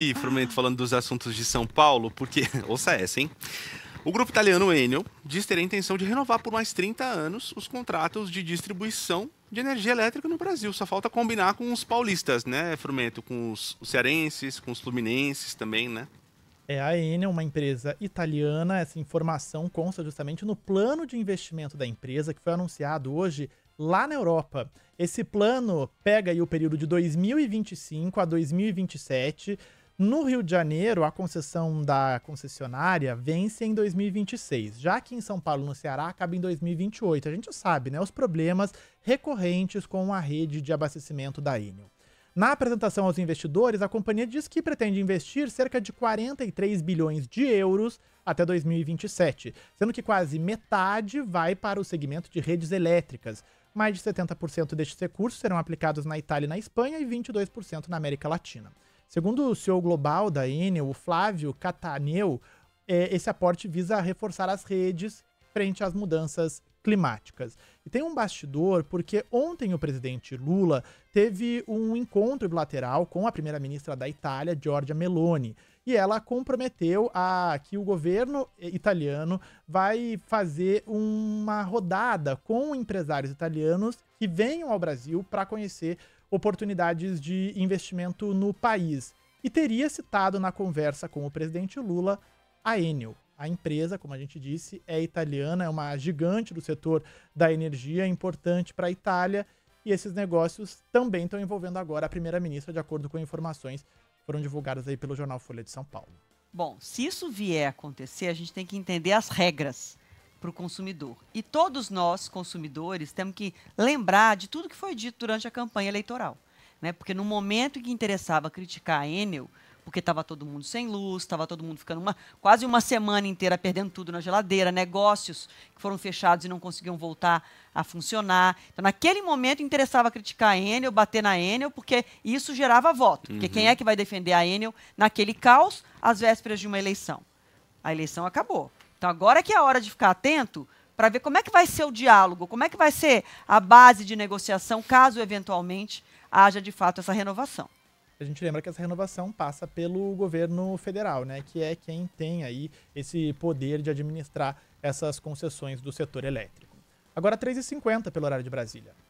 E Frumento falando dos assuntos de São Paulo, porque. Ouça essa, hein? O grupo italiano Enel diz ter a intenção de renovar por mais 30 anos os contratos de distribuição de energia elétrica no Brasil. Só falta combinar com os paulistas, né, Frumento? Com os, os cearenses, com os fluminenses também, né? É, a Enel, uma empresa italiana, essa informação consta justamente no plano de investimento da empresa que foi anunciado hoje lá na Europa. Esse plano pega aí o período de 2025 a 2027, no Rio de Janeiro, a concessão da concessionária vence em 2026. Já que em São Paulo, no Ceará, acaba em 2028. A gente já sabe, né? Os problemas recorrentes com a rede de abastecimento da Enel. Na apresentação aos investidores, a companhia diz que pretende investir cerca de 43 bilhões de euros até 2027, sendo que quase metade vai para o segmento de redes elétricas. Mais de 70% destes recursos serão aplicados na Itália e na Espanha e 22% na América Latina. Segundo o CEO global da Enel, o Flávio Cataneu, é, esse aporte visa reforçar as redes frente às mudanças climáticas. E tem um bastidor porque ontem o presidente Lula teve um encontro bilateral com a primeira-ministra da Itália, Giorgia Meloni e ela comprometeu a que o governo italiano vai fazer uma rodada com empresários italianos que venham ao Brasil para conhecer oportunidades de investimento no país. E teria citado na conversa com o presidente Lula a Enel. A empresa, como a gente disse, é italiana, é uma gigante do setor da energia, importante para a Itália. E esses negócios também estão envolvendo agora a primeira-ministra, de acordo com informações foram divulgadas aí pelo jornal Folha de São Paulo. Bom, se isso vier a acontecer, a gente tem que entender as regras para o consumidor. E todos nós, consumidores, temos que lembrar de tudo que foi dito durante a campanha eleitoral. Né? Porque no momento em que interessava criticar a Enel, porque estava todo mundo sem luz, estava todo mundo ficando uma, quase uma semana inteira perdendo tudo na geladeira, negócios que foram fechados e não conseguiam voltar a funcionar. Então, naquele momento, interessava criticar a Enel, bater na Enel, porque isso gerava voto. Porque uhum. quem é que vai defender a Enel naquele caos, às vésperas de uma eleição? A eleição acabou. Então, agora é que é a hora de ficar atento para ver como é que vai ser o diálogo, como é que vai ser a base de negociação, caso eventualmente haja de fato essa renovação. A gente lembra que essa renovação passa pelo governo federal, né, que é quem tem aí esse poder de administrar essas concessões do setor elétrico. Agora 3h50 pelo horário de Brasília.